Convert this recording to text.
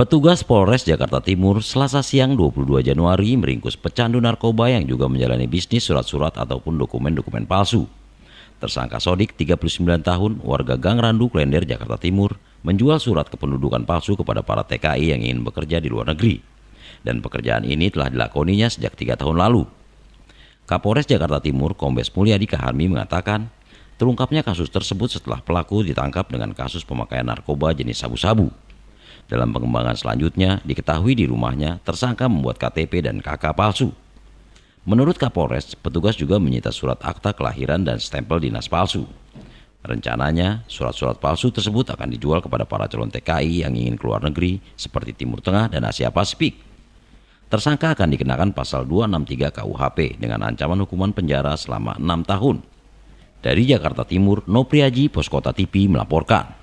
Petugas Polres Jakarta Timur selasa siang 22 Januari meringkus pecandu narkoba yang juga menjalani bisnis surat-surat ataupun dokumen-dokumen palsu. Tersangka Sodik, 39 tahun, warga Gang Randu, Klender, Jakarta Timur, menjual surat kependudukan palsu kepada para TKI yang ingin bekerja di luar negeri. Dan pekerjaan ini telah dilakoninya sejak tiga tahun lalu. Kapolres Jakarta Timur, Kombes Mulyadi Kaharmi mengatakan, terungkapnya kasus tersebut setelah pelaku ditangkap dengan kasus pemakaian narkoba jenis sabu-sabu. Dalam pengembangan selanjutnya, diketahui di rumahnya tersangka membuat KTP dan KK palsu. Menurut Kapolres, petugas juga menyita surat akta kelahiran dan stempel dinas palsu. Rencananya, surat-surat palsu tersebut akan dijual kepada para calon TKI yang ingin keluar negeri seperti Timur Tengah dan Asia Pasifik. Tersangka akan dikenakan pasal 263 KUHP dengan ancaman hukuman penjara selama 6 tahun. Dari Jakarta Timur, Nopriaji, Poskota TV melaporkan.